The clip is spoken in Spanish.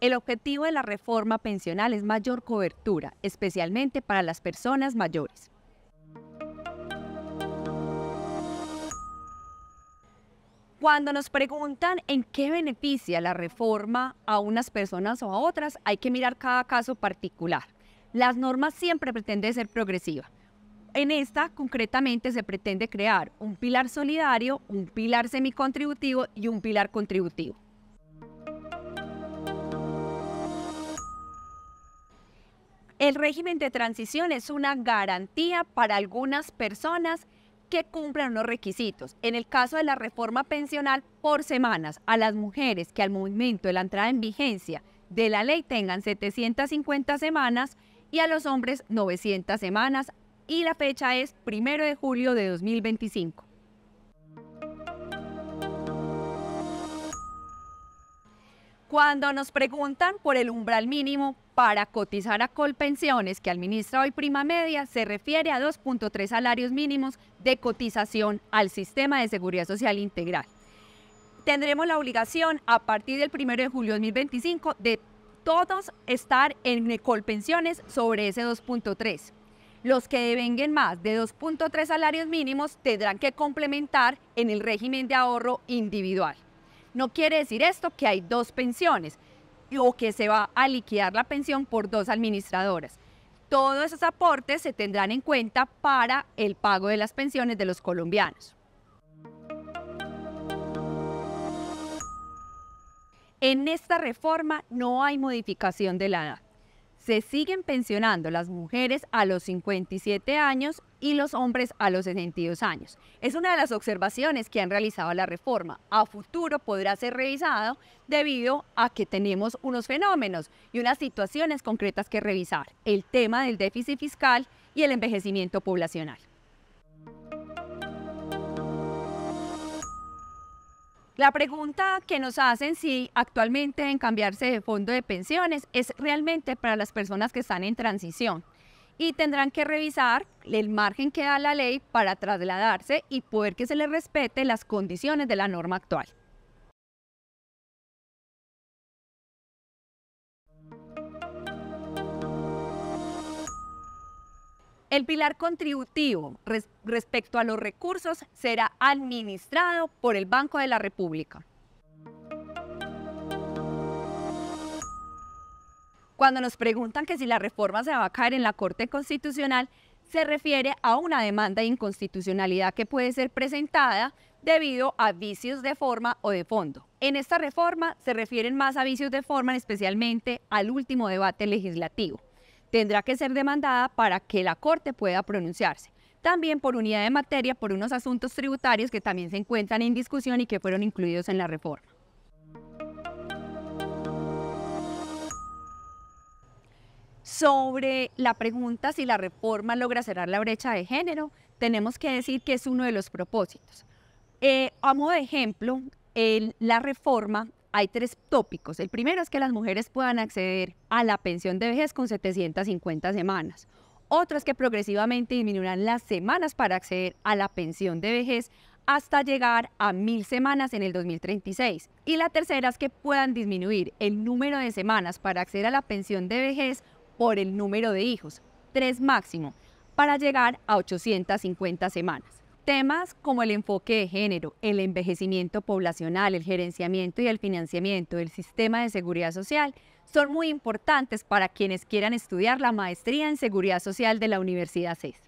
El objetivo de la reforma pensional es mayor cobertura, especialmente para las personas mayores. Cuando nos preguntan en qué beneficia la reforma a unas personas o a otras, hay que mirar cada caso particular. Las normas siempre pretenden ser progresivas. En esta, concretamente, se pretende crear un pilar solidario, un pilar semicontributivo y un pilar contributivo. El régimen de transición es una garantía para algunas personas que cumplan los requisitos. En el caso de la reforma pensional, por semanas, a las mujeres que al momento de la entrada en vigencia de la ley tengan 750 semanas y a los hombres 900 semanas y la fecha es 1 de julio de 2025. Cuando nos preguntan por el umbral mínimo, para cotizar a Colpensiones, que administra hoy Prima Media, se refiere a 2.3 salarios mínimos de cotización al sistema de seguridad social integral. Tendremos la obligación a partir del 1 de julio de 2025 de todos estar en Colpensiones sobre ese 2.3. Los que devenguen más de 2.3 salarios mínimos tendrán que complementar en el régimen de ahorro individual. No quiere decir esto que hay dos pensiones, o que se va a liquidar la pensión por dos administradoras. Todos esos aportes se tendrán en cuenta para el pago de las pensiones de los colombianos. En esta reforma no hay modificación de la edad se siguen pensionando las mujeres a los 57 años y los hombres a los 62 años. Es una de las observaciones que han realizado la reforma. A futuro podrá ser revisado debido a que tenemos unos fenómenos y unas situaciones concretas que revisar, el tema del déficit fiscal y el envejecimiento poblacional. La pregunta que nos hacen si actualmente en cambiarse de fondo de pensiones es realmente para las personas que están en transición y tendrán que revisar el margen que da la ley para trasladarse y poder que se les respete las condiciones de la norma actual. El pilar contributivo respecto a los recursos será administrado por el Banco de la República. Cuando nos preguntan que si la reforma se va a caer en la Corte Constitucional, se refiere a una demanda de inconstitucionalidad que puede ser presentada debido a vicios de forma o de fondo. En esta reforma se refieren más a vicios de forma, especialmente al último debate legislativo tendrá que ser demandada para que la Corte pueda pronunciarse. También por unidad de materia por unos asuntos tributarios que también se encuentran en discusión y que fueron incluidos en la reforma. Sobre la pregunta si la reforma logra cerrar la brecha de género, tenemos que decir que es uno de los propósitos. Eh, a modo de ejemplo, la reforma hay tres tópicos. El primero es que las mujeres puedan acceder a la pensión de vejez con 750 semanas. Otro es que progresivamente disminuirán las semanas para acceder a la pensión de vejez hasta llegar a mil semanas en el 2036. Y la tercera es que puedan disminuir el número de semanas para acceder a la pensión de vejez por el número de hijos, tres máximo, para llegar a 850 semanas. Temas como el enfoque de género, el envejecimiento poblacional, el gerenciamiento y el financiamiento del sistema de seguridad social son muy importantes para quienes quieran estudiar la maestría en seguridad social de la Universidad CES.